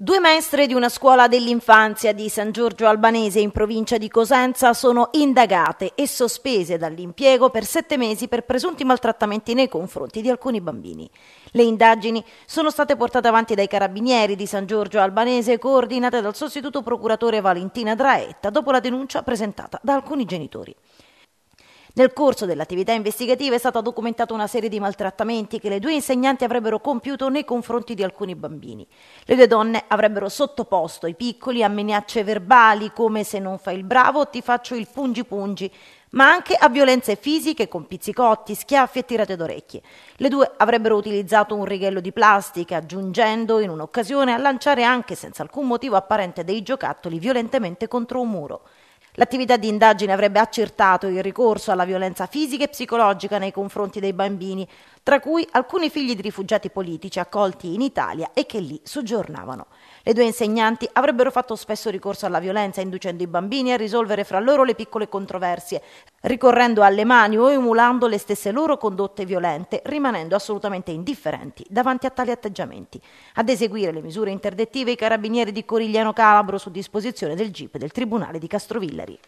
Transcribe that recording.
Due maestre di una scuola dell'infanzia di San Giorgio Albanese in provincia di Cosenza sono indagate e sospese dall'impiego per sette mesi per presunti maltrattamenti nei confronti di alcuni bambini. Le indagini sono state portate avanti dai carabinieri di San Giorgio Albanese coordinate dal sostituto procuratore Valentina Draetta dopo la denuncia presentata da alcuni genitori. Nel corso dell'attività investigativa è stata documentata una serie di maltrattamenti che le due insegnanti avrebbero compiuto nei confronti di alcuni bambini. Le due donne avrebbero sottoposto i piccoli a minacce verbali come se non fai il bravo ti faccio il pungi pungi, ma anche a violenze fisiche con pizzicotti, schiaffi e tirate d'orecchie. Le due avrebbero utilizzato un righello di plastica, giungendo in un'occasione a lanciare anche senza alcun motivo apparente dei giocattoli violentemente contro un muro. L'attività di indagine avrebbe accertato il ricorso alla violenza fisica e psicologica nei confronti dei bambini, tra cui alcuni figli di rifugiati politici accolti in Italia e che lì soggiornavano. Le due insegnanti avrebbero fatto spesso ricorso alla violenza, inducendo i bambini a risolvere fra loro le piccole controversie, ricorrendo alle mani o emulando le stesse loro condotte violente, rimanendo assolutamente indifferenti davanti a tali atteggiamenti. Ad eseguire le misure interdettive i carabinieri di Corigliano Calabro su disposizione del GIP del Tribunale di Castrovillari.